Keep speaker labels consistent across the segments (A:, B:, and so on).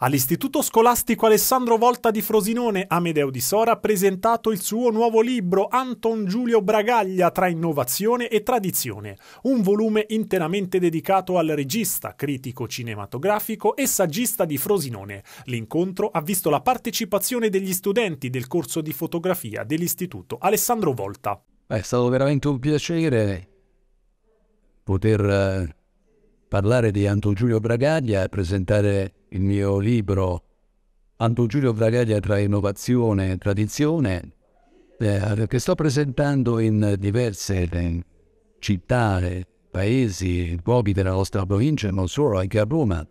A: All'Istituto Scolastico Alessandro Volta di Frosinone, Amedeo di Sora ha presentato il suo nuovo libro Anton Giulio Bragaglia tra innovazione e tradizione, un volume interamente dedicato al regista, critico cinematografico e saggista di Frosinone. L'incontro ha visto la partecipazione degli studenti del corso di fotografia dell'Istituto Alessandro Volta.
B: È stato veramente un piacere poter eh, parlare di Anton Giulio Bragaglia e presentare il mio libro Anto Giulio Bragadia tra innovazione e tradizione, eh, che sto presentando in diverse eh, città, eh, paesi, luoghi della nostra provincia, non solo, anche a Roma.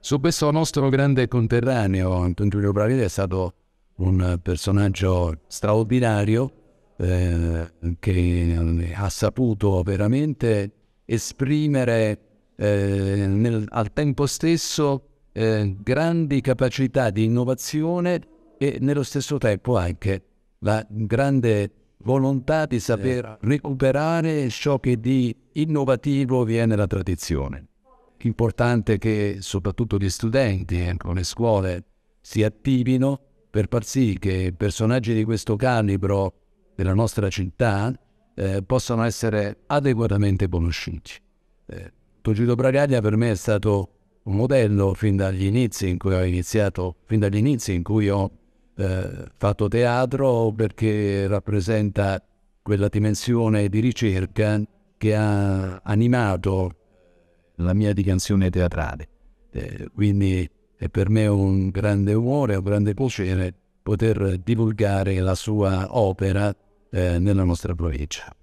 B: Su questo nostro grande conterraneo, Anton Giulio Bragadia è stato un personaggio straordinario eh, che eh, ha saputo veramente esprimere eh, nel, al tempo stesso eh, grandi capacità di innovazione e nello stesso tempo anche la grande volontà di saper eh. recuperare ciò che di innovativo viene la tradizione. Importante che soprattutto gli studenti con ecco, le scuole si attivino per far sì che personaggi di questo calibro della nostra città eh, possano essere adeguatamente conosciuti. Eh, Togito Bragaglia per me è stato un modello fin dagli inizi in cui ho iniziato, fin dagli inizi in cui ho eh, fatto teatro perché rappresenta quella dimensione di ricerca che ha animato la mia dicanzione teatrale. Eh, quindi è per me un grande onore, un grande piacere poter divulgare la sua opera eh, nella nostra provincia.